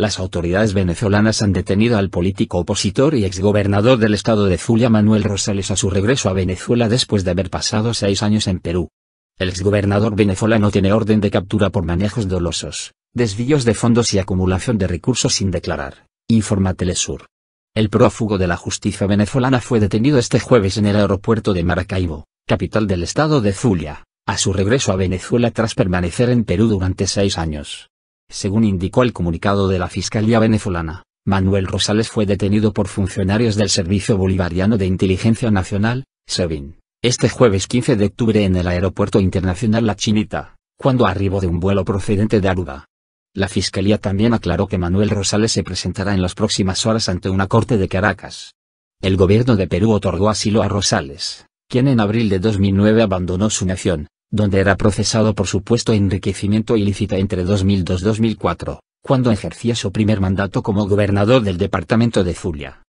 Las autoridades venezolanas han detenido al político opositor y exgobernador del estado de Zulia Manuel Rosales a su regreso a Venezuela después de haber pasado seis años en Perú. El exgobernador venezolano tiene orden de captura por manejos dolosos, desvíos de fondos y acumulación de recursos sin declarar, informa Telesur. El prófugo de la justicia venezolana fue detenido este jueves en el aeropuerto de Maracaibo, capital del estado de Zulia, a su regreso a Venezuela tras permanecer en Perú durante seis años. Según indicó el comunicado de la Fiscalía venezolana, Manuel Rosales fue detenido por funcionarios del Servicio Bolivariano de Inteligencia Nacional, SEBIN, este jueves 15 de octubre en el Aeropuerto Internacional La Chinita, cuando arribó de un vuelo procedente de Aruba. La Fiscalía también aclaró que Manuel Rosales se presentará en las próximas horas ante una corte de Caracas. El gobierno de Perú otorgó asilo a Rosales, quien en abril de 2009 abandonó su nación, donde era procesado por supuesto enriquecimiento ilícita entre 2002-2004, cuando ejercía su primer mandato como gobernador del departamento de Zulia.